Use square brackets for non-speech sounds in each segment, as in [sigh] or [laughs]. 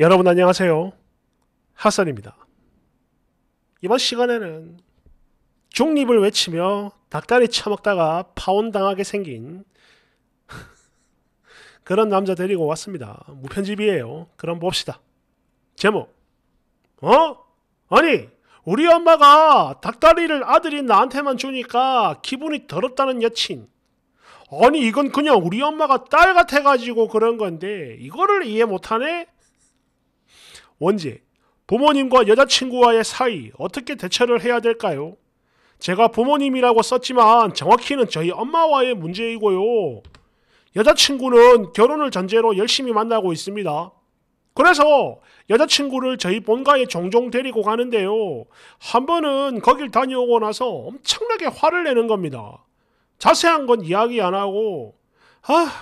여러분 안녕하세요. 하산입니다. 이번 시간에는 중립을 외치며 닭다리 처먹다가 파혼당하게 생긴 [laughs] 그런 남자 데리고 왔습니다. 무편집이에요. 그럼 봅시다. 제목 어? 아니 우리 엄마가 닭다리를 아들이 나한테만 주니까 기분이 더럽다는 여친 아니 이건 그냥 우리 엄마가 딸 같아가지고 그런 건데 이거를 이해 못하네? 원제, 부모님과 여자친구와의 사이 어떻게 대처를 해야 될까요? 제가 부모님이라고 썼지만 정확히는 저희 엄마와의 문제이고요. 여자친구는 결혼을 전제로 열심히 만나고 있습니다. 그래서 여자친구를 저희 본가에 종종 데리고 가는데요. 한 번은 거길 다녀오고 나서 엄청나게 화를 내는 겁니다. 자세한 건 이야기 안 하고, 아,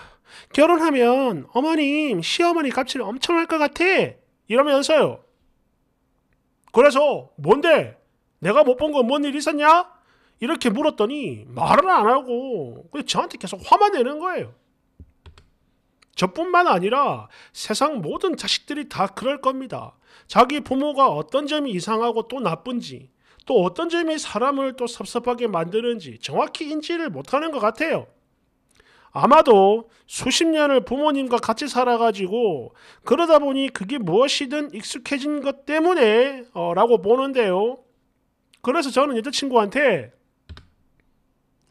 결혼하면 어머님, 시어머니 값질 엄청 할 것 같아. 이러면서요. 그래서 뭔데? 내가 못 본 건 뭔 일 있었냐? 이렇게 물었더니 말을 안 하고 그냥 저한테 계속 화만 내는 거예요. 저뿐만 아니라 세상 모든 자식들이 다 그럴 겁니다. 자기 부모가 어떤 점이 이상하고 또 나쁜지 또 어떤 점이 사람을 또 섭섭하게 만드는지 정확히 인지를 못하는 것 같아요. 아마도 수십 년을 부모님과 같이 살아가지고 그러다 보니 그게 무엇이든 익숙해진 것 때문에 어, 라고 보는데요. 그래서 저는 여자친구한테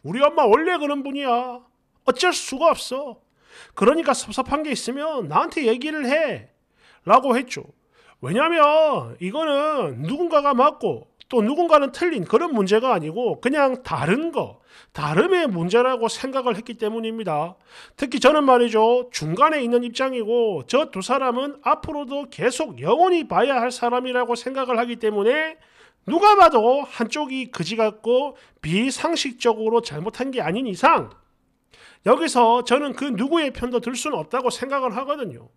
우리 엄마 원래 그런 분이야. 어쩔 수가 없어. 그러니까 섭섭한 게 있으면 나한테 얘기를 해. 라고 했죠. 왜냐면 이거는 누군가가 맞고 또 누군가는 틀린 그런 문제가 아니고 그냥 다른 거, 다름의 문제라고 생각을 했기 때문입니다. 특히 저는 말이죠. 중간에 있는 입장이고 저 두 사람은 앞으로도 계속 영원히 봐야 할 사람이라고 생각을 하기 때문에 누가 봐도 한쪽이 그지 같고 비상식적으로 잘못한 게 아닌 이상 여기서 저는 그 누구의 편도 들 수는 없다고 생각을 하거든요.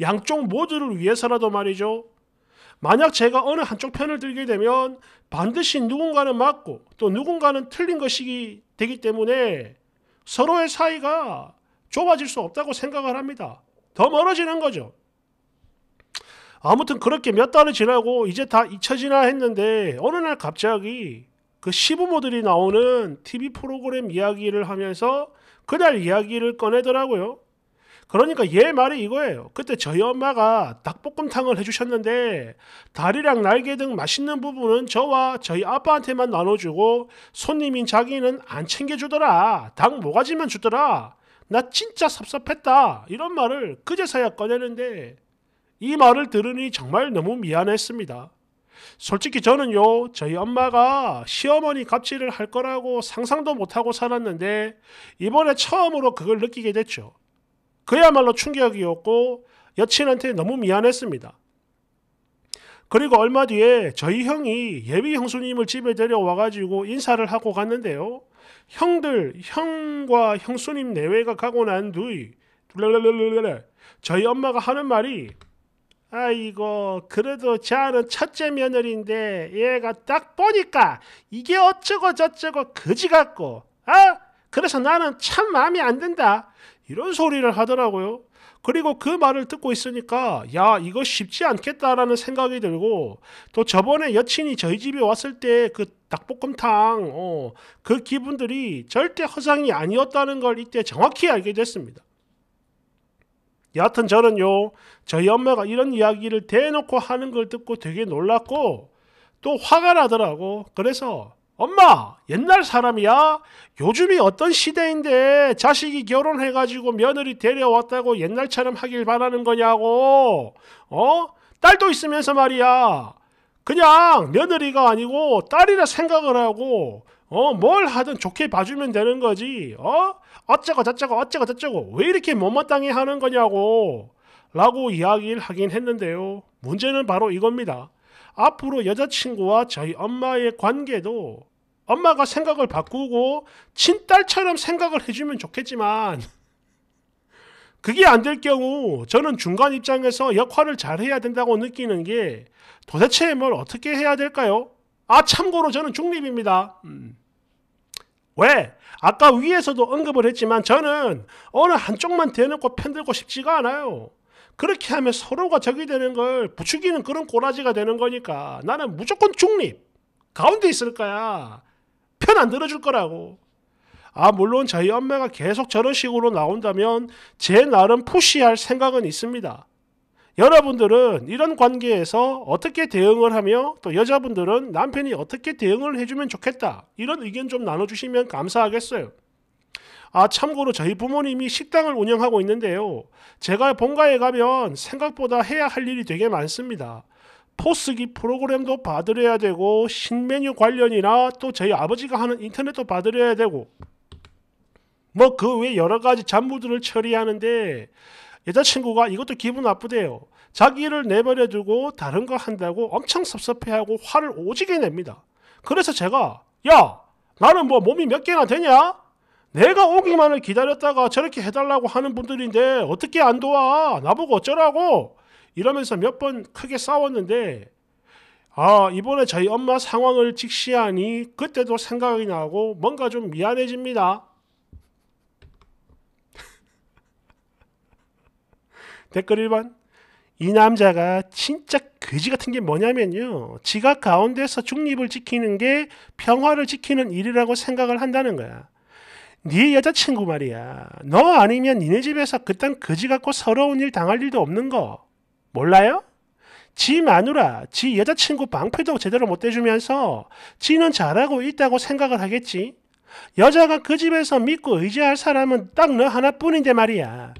양쪽 모두를 위해서라도 말이죠. 만약 제가 어느 한쪽 편을 들게 되면 반드시 누군가는 맞고 또 누군가는 틀린 것이 되기 때문에 서로의 사이가 좁아질 수 없다고 생각을 합니다. 더 멀어지는 거죠. 아무튼 그렇게 몇 달을 지나고 이제 다 잊혀지나 했는데 어느 날 갑자기 그 시부모들이 나오는 TV 프로그램 이야기를 하면서 그날 이야기를 꺼내더라고요. 그러니까 얘 말이 이거예요. 그때 저희 엄마가 닭볶음탕을 해주셨는데 다리랑 날개 등 맛있는 부분은 저와 저희 아빠한테만 나눠주고 손님인 자기는 안 챙겨주더라. 닭 모가지만 주더라. 나 진짜 섭섭했다. 이런 말을 그제서야 꺼내는데 이 말을 들으니 정말 너무 미안했습니다. 솔직히 저는요, 저희 엄마가 시어머니 갑질을 할 거라고 상상도 못하고 살았는데, 이번에 처음으로 그걸 느끼게 됐죠. 그야말로 충격이었고 여친한테 너무 미안했습니다. 그리고 얼마 뒤에 저희 형이 예비 형수님을 집에 데려와가지고 인사를 하고 갔는데요. 형들, 형과 형수님 내외가 가고 난 뒤, 저희 엄마가 하는 말이, 아이고, 그래도 자는 첫째 며느리인데, 얘가 딱 보니까, 이게 어쩌고 저쩌고 거지 같고, 아? 그래서 나는 참 마음에 안 든다. 이런 소리를 하더라고요. 그리고 그 말을 듣고 있으니까 야 이거 쉽지 않겠다라는 생각이 들고 또 저번에 여친이 저희 집에 왔을 때 그 닭볶음탕 어, 그 기분들이 절대 허상이 아니었다는 걸 이때 정확히 알게 됐습니다. 여하튼 저는요 저희 엄마가 이런 이야기를 대놓고 하는 걸 듣고 되게 놀랐고 또 화가 나더라고. 그래서 엄마, 옛날 사람이야? 요즘이 어떤 시대인데 자식이 결혼해가지고 며느리 데려왔다고 옛날처럼 하길 바라는 거냐고. 어? 딸도 있으면서 말이야. 그냥 며느리가 아니고 딸이라 생각을 하고, 어, 뭘 하든 좋게 봐주면 되는 거지. 어? 어쩌고 저쩌고 어쩌고 저쩌고 왜 이렇게 못마땅해 하는 거냐고. 라고 이야기를 하긴 했는데요. 문제는 바로 이겁니다. 앞으로 여자친구와 저희 엄마의 관계도 엄마가 생각을 바꾸고 친딸처럼 생각을 해주면 좋겠지만 그게 안 될 경우 저는 중간 입장에서 역할을 잘해야 된다고 느끼는 게 도대체 뭘 어떻게 해야 될까요? 아 참고로 저는 중립입니다. 음. 왜? 아까 위에서도 언급을 했지만 저는 어느 한쪽만 대놓고 편들고 싶지가 않아요. 그렇게 하면 서로가 적이 되는 걸 부추기는 그런 꼬라지가 되는 거니까 나는 무조건 중립. 가운데 있을 거야. 편안 들어줄 거라고. 아, 물론 저희 엄마가 계속 저런 식으로 나온다면 제 나름 푸시할 생각은 있습니다. 여러분들은 이런 관계에서 어떻게 대응을 하며 또 여자분들은 남편이 어떻게 대응을 해주면 좋겠다. 이런 의견 좀 나눠주시면 감사하겠어요. 아, 참고로 저희 부모님이 식당을 운영하고 있는데요. 제가 본가에 가면 생각보다 해야 할 일이 되게 많습니다. 포스기 프로그램도 받으려야 되고 신메뉴 관련이나 또 저희 아버지가 하는 인터넷도 받으려야 되고 뭐 그 외 여러 가지 잡무들을 처리하는데 여자친구가 이것도 기분 나쁘대요. 자기 를 내버려 두고 다른 거 한다고 엄청 섭섭해하고 화를 오지게 냅니다. 그래서 제가 야 나는 뭐 몸이 몇 개나 되냐? 내가 오기만을 기다렸다가 저렇게 해달라고 하는 분들인데 어떻게 안 도와? 나보고 어쩌라고? 이러면서 몇 번 크게 싸웠는데 아 이번에 저희 엄마 상황을 직시하니 그때도 생각이 나고 뭔가 좀 미안해집니다. [laughs] 댓글 1번 이 남자가 진짜 그지 같은 게 뭐냐면요. 지가 가운데서 중립을 지키는 게 평화를 지키는 일이라고 생각을 한다는 거야. 네 여자친구 말이야. 너 아니면 니네 집에서 그딴 그지 같고 서러운 일 당할 일도 없는 거. 몰라요? 지 마누라, 지 여자친구 방패도 제대로 못 대주면서 지는 잘하고 있다고 생각을 하겠지. 여자가 그 집에서 믿고 의지할 사람은 딱 너 하나뿐인데 말이야.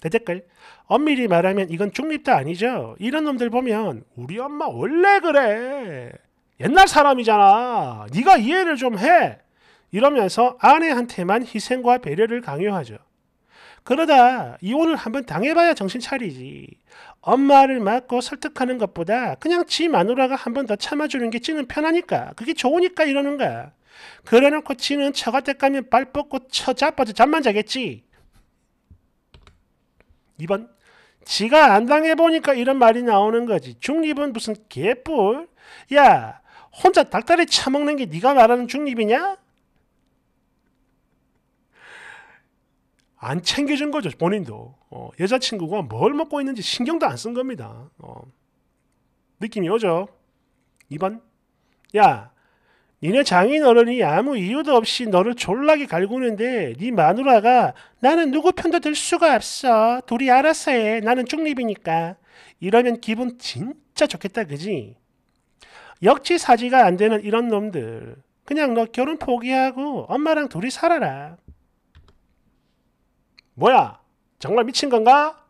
대댓글. 엄밀히 말하면 이건 중립도 아니죠. 이런 놈들 보면 우리 엄마 원래 그래. 옛날 사람이잖아. 네가 이해를 좀 해. 이러면서 아내한테만 희생과 배려를 강요하죠. 그러다 이혼을 한번 당해봐야 정신 차리지. 엄마를 맞고 설득하는 것보다 그냥 지 마누라가 한번 더 참아주는 게 찌는 편하니까 그게 좋으니까 이러는 거야. 그래놓고 지는 처갓댁 가면 발 뻗고 처자빠져 잠만 자겠지. 2번 지가 안 당해보니까 이런 말이 나오는 거지. 중립은 무슨 개뿔? 야 혼자 닭다리 처먹는 게 네가 말하는 중립이냐? 안 챙겨준 거죠 본인도 어, 여자친구가 뭘 먹고 있는지 신경도 안 쓴 겁니다 어, 느낌이 오죠 2번 야 니네 장인 어른이 아무 이유도 없이 너를 졸라게 갈구는데 네 마누라가 나는 누구 편도 들 수가 없어 둘이 알아서 해 나는 중립이니까 이러면 기분 진짜 좋겠다 그지 역지사지가 안 되는 이런 놈들 그냥 너 결혼 포기하고 엄마랑 둘이 살아라 뭐야? 정말 미친 건가?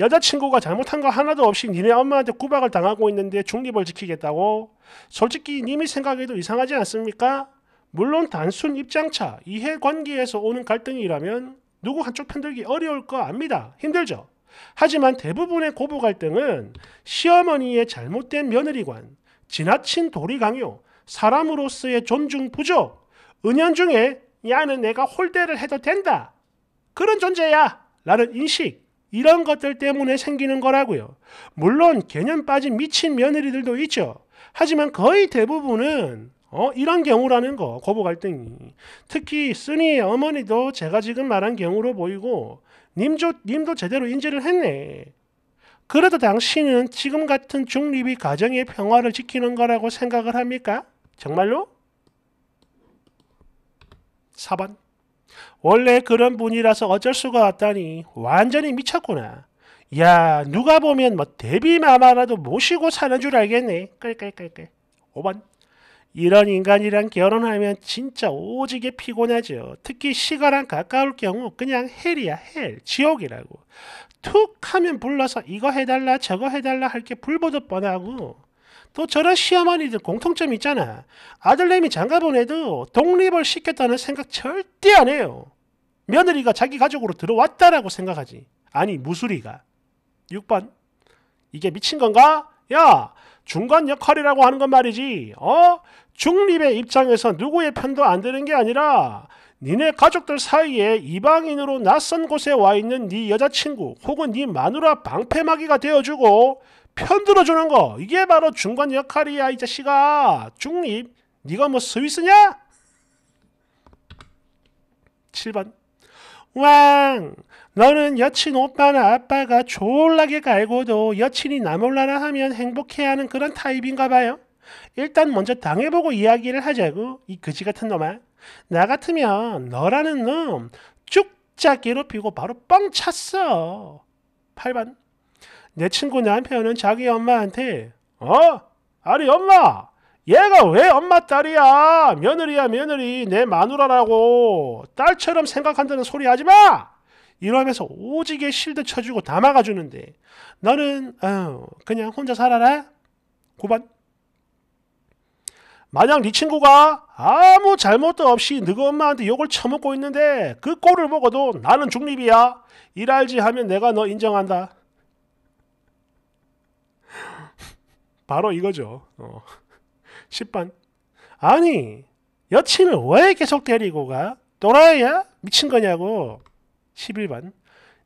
여자친구가 잘못한 거 하나도 없이 니네 엄마한테 구박을 당하고 있는데 중립을 지키겠다고? 솔직히 님이 생각해도 이상하지 않습니까? 물론 단순 입장차, 이해관계에서 오는 갈등이라면 누구 한쪽 편들기 어려울 거 압니다. 힘들죠. 하지만 대부분의 고부 갈등은 시어머니의 잘못된 며느리관, 지나친 도리 강요, 사람으로서의 존중 부족, 은연중에 야는 내가 홀대를 해도 된다 그런 존재야 라는 인식 이런 것들 때문에 생기는 거라고요. 물론 개념 빠진 미친 며느리들도 있죠. 하지만 거의 대부분은 어, 이런 경우라는 거 고부 갈등이 특히 쓰니의 어머니도 제가 지금 말한 경우로 보이고 님조, 님도 제대로 인지를 했네. 그래도 당신은 지금 같은 중립이 가정의 평화를 지키는 거라고 생각을 합니까? 정말로? 4번 원래 그런 분이라서 어쩔 수가 없다니 완전히 미쳤구나. 야 누가 보면 뭐 데뷔마마라도 모시고 사는 줄 알겠네. 끌끌끌끌. 5번. 이런 인간이랑 결혼하면 진짜 오지게 피곤하죠. 특히 시가랑 가까울 경우 그냥 헬이야 헬, 지옥이라고. 툭 하면 불러서 이거 해달라 저거 해달라 할 게 불보듯 뻔하고 또 저런 시어머니들 공통점이 있잖아. 아들내미 장가 보내도 독립을 시켰다는 생각 절대 안 해요. 며느리가 자기 가족으로 들어왔다라고 생각하지. 아니 무술이가. 6번. 이게 미친 건가? 야 중간 역할이라고 하는 건 말이지. 어? 중립의 입장에서 누구의 편도 안 드는 게 아니라 니네 가족들 사이에 이방인으로 낯선 곳에 와 있는 네 여자친구 혹은 네 마누라 방패막이가 되어주고 편들어주는 거 이게 바로 중간 역할이야 이 자식아 중립 니가뭐 스위스냐? 7번 왕 너는 여친 오빠나 아빠가 졸라게 갈고도 여친이 나몰라라 하면 행복해하는 그런 타입인가 봐요 일단 먼저 당해보고 이야기를 하자고 이 그지 같은 놈아 나 같으면 너라는 놈쭉짝 괴롭히고 바로 뻥 찼어 8번 내 친구 남편은 자기 엄마한테 어? 아니 엄마! 얘가 왜 엄마 딸이야? 며느리야 며느리 내 마누라라고 딸처럼 생각한다는 소리 하지 마! 이러면서 오지게 실드 쳐주고 다 막아주는데 너는 어, 그냥 혼자 살아라? 9번 만약 네 친구가 아무 잘못도 없이 너희 엄마한테 욕을 처먹고 있는데 그 꼴을 먹어도 나는 중립이야 일할지 하면 내가 너 인정한다 바로 이거죠. 어. 10번. [laughs] 아니, 여친을 왜 계속 데리고 가? 또라이야? 미친 거냐고. 11번.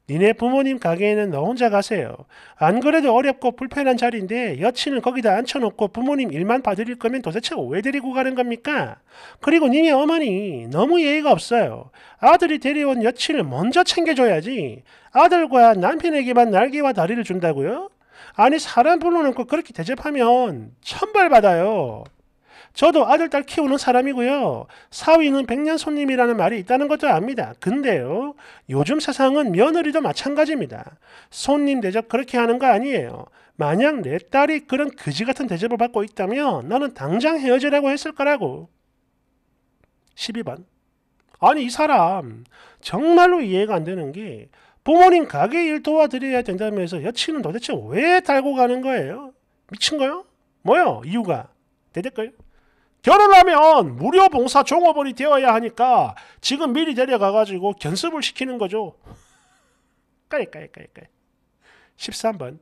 니네 부모님 가게에는 너 혼자 가세요. 안 그래도 어렵고 불편한 자리인데 여친을 거기다 앉혀놓고 부모님 일만 봐드릴 거면 도대체 왜 데리고 가는 겁니까? 그리고 니네 어머니 너무 예의가 없어요. 아들이 데려온 여친을 먼저 챙겨줘야지. 아들과 남편에게만 날개와 다리를 준다고요? 아니 사람 불러놓고 그렇게 대접하면 천벌받아요. 저도 아들, 딸 키우는 사람이고요. 사위는 백년 손님이라는 말이 있다는 것도 압니다. 근데요, 요즘 세상은 며느리도 마찬가지입니다. 손님 대접 그렇게 하는 거 아니에요. 만약 내 딸이 그런 그지 같은 대접을 받고 있다면 나는 당장 헤어지라고 했을 거라고. 12번. 아니, 이 사람, 정말로 이해가 안 되는 게 부모님 가게 일 도와드려야 된다면서 여친은 도대체 왜 달고 가는 거예요? 미친 거요? 뭐요? 이유가? 대댓글? 결혼하면 무료 봉사 종업원이 되어야 하니까 지금 미리 데려가가지고 견습을 시키는 거죠. 까이까이까이까 13번.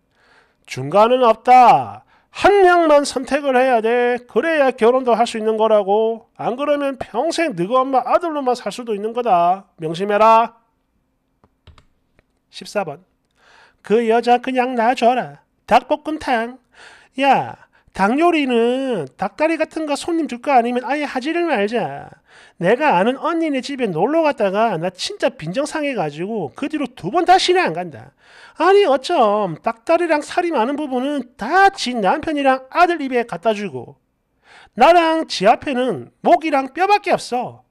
중간은 없다. 한 명만 선택을 해야 돼. 그래야 결혼도 할 수 있는 거라고. 안 그러면 평생 너가 엄마 아들로만 살 수도 있는 거다. 명심해라. 14번 그 여자 그냥 놔줘라. 닭볶음탕. 야, 닭 요리는 닭다리 같은 거 손님 줄 거 아니면 아예 하지를 말자. 내가 아는 언니네 집에 놀러 갔다가 나 진짜 빈정상해가지고 그 뒤로 두 번 다시는 안 간다. 아니 어쩜 닭다리랑 살이 많은 부분은 다지 남편이랑 아들 입에 갖다 주고 나랑 지 앞에는 목이랑 뼈밖에 없어.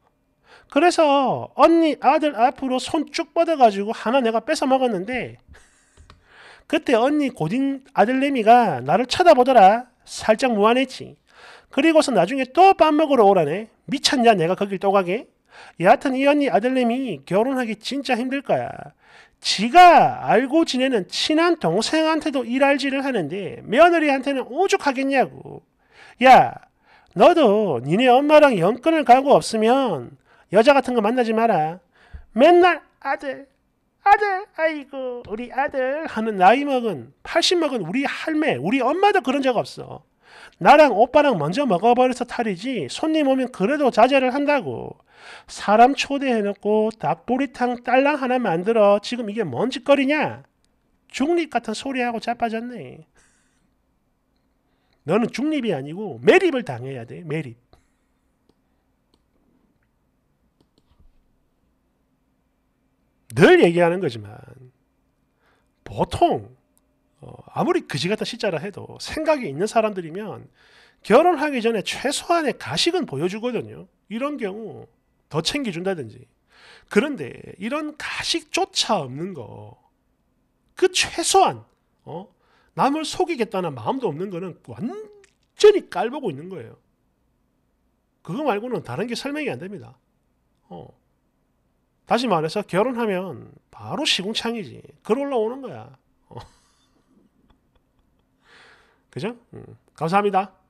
그래서 언니 아들 앞으로 손 쭉 뻗어가지고 하나 내가 뺏어 먹었는데 그때 언니 고딩 아들내미가 나를 쳐다보더라 살짝 무안했지 그리고서 나중에 또 밥 먹으러 오라네 미쳤냐 내가 거길 또 가게 여하튼 이 언니 아들내미 결혼하기 진짜 힘들 거야 지가 알고 지내는 친한 동생한테도 일할지를 하는데 며느리한테는 오죽하겠냐고 야 너도 니네 엄마랑 연끈을 가고 없으면 여자 같은 거 만나지 마라. 맨날 아들, 아들, 아이고 우리 아들 하는 나이 먹은 80 먹은 우리 할매, 우리 엄마도 그런 적 없어. 나랑 오빠랑 먼저 먹어버려서 탈이지 손님 오면 그래도 자제를 한다고. 사람 초대해놓고 닭도리탕 딸랑 하나 만들어 지금 이게 뭔 짓거리냐? 중립 같은 소리하고 자빠졌네. 너는 중립이 아니고 매립을 당해야 돼. 매립. 늘 얘기하는 거지만 보통 어, 아무리 그지 같다 시자라 해도 생각이 있는 사람들이면 결혼하기 전에 최소한의 가식은 보여주거든요. 이런 경우 더 챙겨준다든지. 그런데 이런 가식조차 없는 거, 그 최소한 어? 남을 속이겠다는 마음도 없는 거는 완전히 깔보고 있는 거예요. 그거 말고는 다른 게 설명이 안 됩니다. 어. 다시 말해서 결혼하면 바로 시궁창이지. 글 올라오는 거야. [laughs] 그죠? 음. 감사합니다.